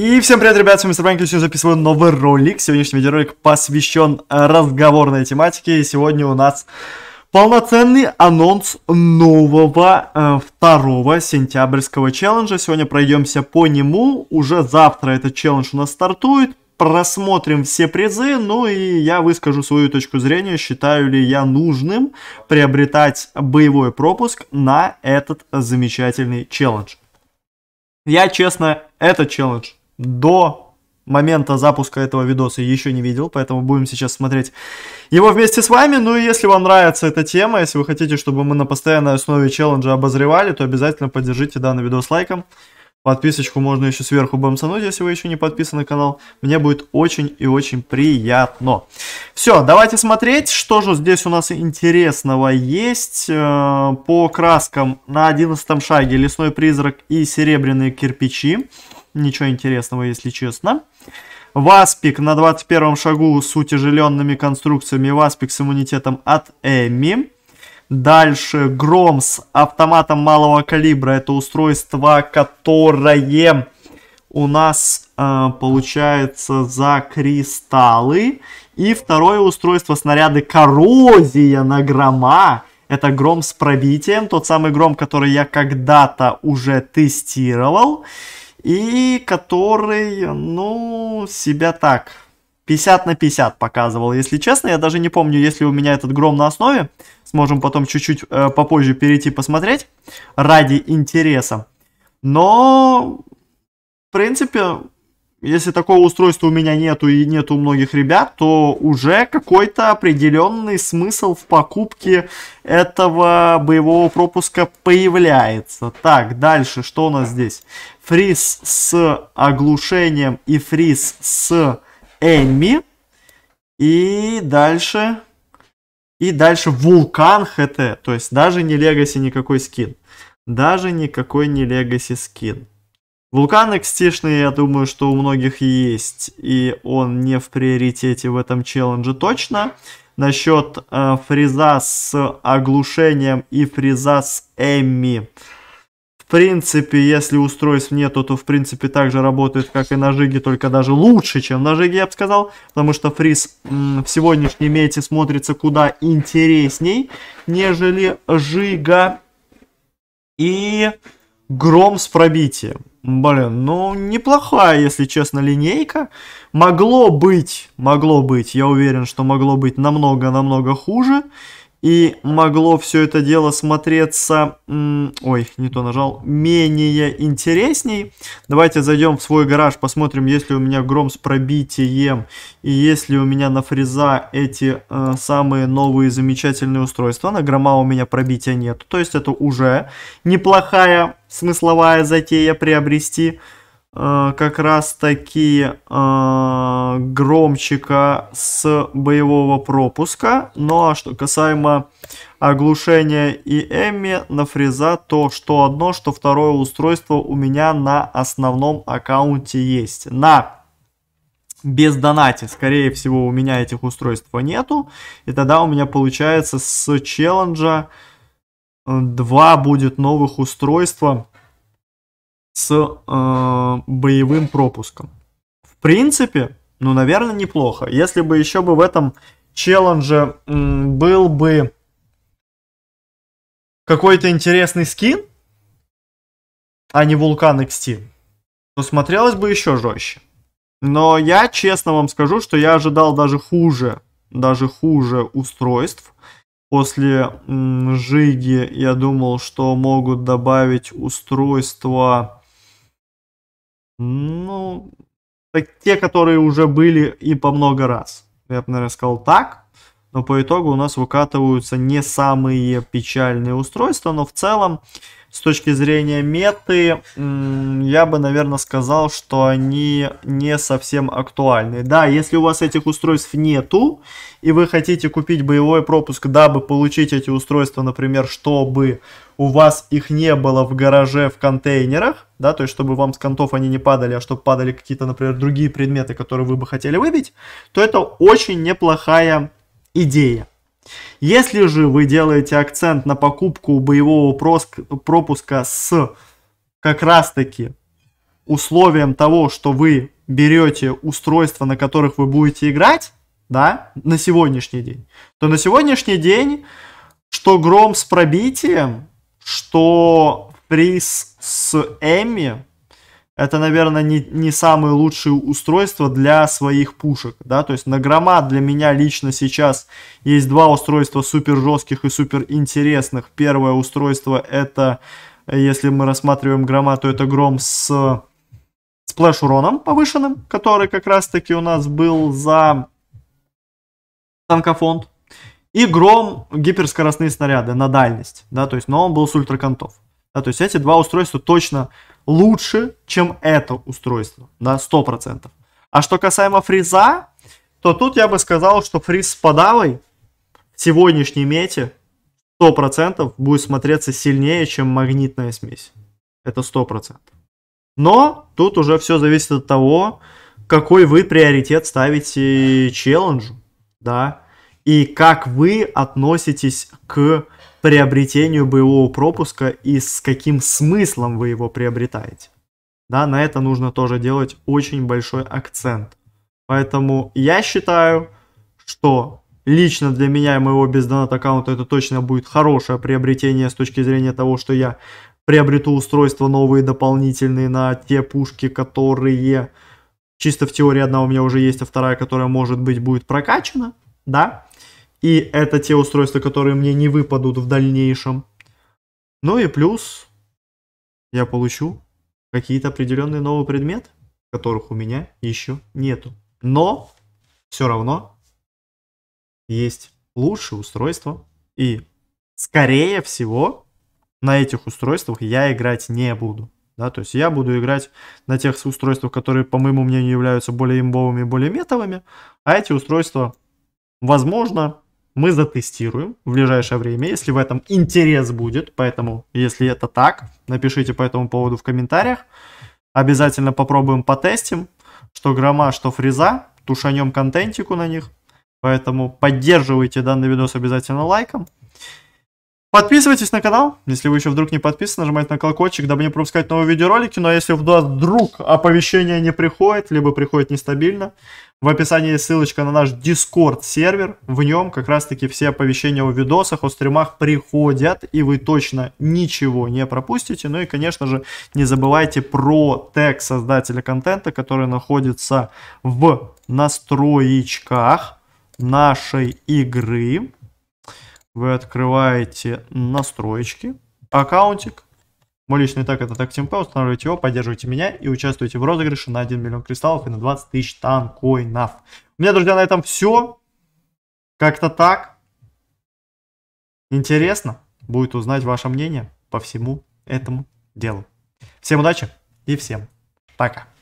И всем привет, ребят, с вами Мистер сегодня записываю новый ролик. Сегодняшний видеоролик посвящен э, разговорной тематике. И сегодня у нас полноценный анонс нового э, 2 сентябрьского челленджа. Сегодня пройдемся по нему. Уже завтра этот челлендж у нас стартует. Просмотрим все призы, ну и я выскажу свою точку зрения, считаю ли я нужным приобретать боевой пропуск на этот замечательный челлендж. Я, честно, этот челлендж до момента запуска этого видоса еще не видел, поэтому будем сейчас смотреть его вместе с вами. Ну и если вам нравится эта тема, если вы хотите, чтобы мы на постоянной основе челленджа обозревали, то обязательно поддержите данный видос лайком. Подписочку можно еще сверху бомсануть, если вы еще не подписаны на канал. Мне будет очень и очень приятно. Все, давайте смотреть, что же здесь у нас интересного есть. Э, по краскам на 11 шаге лесной призрак и серебряные кирпичи. Ничего интересного, если честно. Васпик на 21 шагу с утяжеленными конструкциями. Васпик с иммунитетом от Эми. Дальше Гром с автоматом малого калибра. Это устройство, которое у нас э, получается за кристаллы. И второе устройство снаряды коррозия на грома. Это гром с пробитием, тот самый гром, который я когда-то уже тестировал и который, ну, себя так, 50 на 50 показывал, если честно. Я даже не помню, если у меня этот гром на основе. Сможем потом чуть-чуть э, попозже перейти посмотреть ради интереса. Но, в принципе, если такого устройства у меня нету и нету у многих ребят, то уже какой-то определенный смысл в покупке этого боевого пропуска появляется. Так, дальше, что у нас здесь? Фриз с оглушением и фриз с Эмми. И дальше... И дальше вулкан ХТ. То есть даже не легаси никакой скин. Даже никакой не легаси скин. Вулкан экстишный, я думаю, что у многих есть, и он не в приоритете в этом челлендже точно. Насчет э, фриза с оглушением и фриза с Эмми. В принципе, если устройств нету, то в принципе также работает, как и на Жиге, только даже лучше, чем на Жиге, я бы сказал. Потому что фриз в сегодняшней мете смотрится куда интересней, нежели Жига. И гром с пробитием. Блин, ну неплохая, если честно, линейка. Могло быть, могло быть, я уверен, что могло быть намного-намного хуже. И могло все это дело смотреться, ой, не то нажал, менее интересней. Давайте зайдем в свой гараж, посмотрим, если у меня гром с пробитием и если у меня на фреза эти э, самые новые замечательные устройства. На грома у меня пробития нет, то есть это уже неплохая смысловая затея приобрести. А, как раз таки э, громчика с боевого пропуска. Ну а что касаемо оглушения и Эмми на фреза, то что одно, что второе устройство у меня на основном аккаунте есть. На без донате, скорее всего, у меня этих устройств нету. И тогда у меня получается с челленджа 2 э, будет новых устройства с э, боевым пропуском. В принципе, ну, наверное, неплохо. Если бы еще бы в этом челлендже м, был бы какой-то интересный скин, а не Вулкан XT, то смотрелось бы еще жестче. Но я честно вам скажу, что я ожидал даже хуже, даже хуже устройств. После м, Жиги я думал, что могут добавить устройство ну, те, которые уже были и по много раз. Я бы, наверное, сказал так но по итогу у нас выкатываются не самые печальные устройства, но в целом с точки зрения меты, я бы, наверное, сказал, что они не совсем актуальны. Да, если у вас этих устройств нету, и вы хотите купить боевой пропуск, дабы получить эти устройства, например, чтобы у вас их не было в гараже, в контейнерах, да, то есть чтобы вам с контов они не падали, а чтобы падали какие-то, например, другие предметы, которые вы бы хотели выбить, то это очень неплохая идея. Если же вы делаете акцент на покупку боевого пропуска с как раз таки условием того, что вы берете устройства, на которых вы будете играть, да, на сегодняшний день, то на сегодняшний день, что гром с пробитием, что приз с Эми, это, наверное, не, не самые лучшие устройства для своих пушек, да, то есть на громад для меня лично сейчас есть два устройства супер жестких и супер интересных. Первое устройство это, если мы рассматриваем громад, то это гром с сплэш уроном повышенным, который как раз таки у нас был за танкофонд. И гром гиперскоростные снаряды на дальность, да, то есть, но он был с ультраконтов. Да, то есть эти два устройства точно лучше, чем это устройство, на да, 100%. А что касаемо фриза, то тут я бы сказал, что фриз с подавой в сегодняшней мете 100% будет смотреться сильнее, чем магнитная смесь. Это 100%. Но тут уже все зависит от того, какой вы приоритет ставите челленджу, да, и как вы относитесь к приобретению боевого пропуска и с каким смыслом вы его приобретаете. Да, на это нужно тоже делать очень большой акцент. Поэтому я считаю, что лично для меня и моего бездонат аккаунта это точно будет хорошее приобретение с точки зрения того, что я приобрету устройства новые дополнительные на те пушки, которые чисто в теории одна у меня уже есть, а вторая, которая может быть будет прокачана, да. И это те устройства, которые мне не выпадут в дальнейшем. Ну и плюс я получу какие-то определенные новые предметы, которых у меня еще нету. Но все равно есть лучшие устройства. И скорее всего на этих устройствах я играть не буду. Да, то есть я буду играть на тех устройствах, которые, по моему мнению, являются более имбовыми, более метовыми, а эти устройства, возможно, мы затестируем в ближайшее время, если в этом интерес будет. Поэтому, если это так, напишите по этому поводу в комментариях. Обязательно попробуем потестим, что грома, что фреза, тушанем контентику на них. Поэтому поддерживайте данный видос обязательно лайком. Подписывайтесь на канал, если вы еще вдруг не подписаны, нажимайте на колокольчик, дабы не пропускать новые видеоролики. Но ну, а если вдруг оповещение не приходит, либо приходит нестабильно, в описании есть ссылочка на наш Discord сервер. В нем как раз таки все оповещения о видосах, о стримах приходят, и вы точно ничего не пропустите. Ну и, конечно же, не забывайте про тег создателя контента, который находится в настроечках нашей игры вы открываете настройки, аккаунтик. Мой личный так это так темпе, устанавливаете его, поддерживаете меня и участвуете в розыгрыше на 1 миллион кристаллов и на 20 тысяч танкоинов. У меня, друзья, на этом все. Как-то так. Интересно будет узнать ваше мнение по всему этому делу. Всем удачи и всем пока.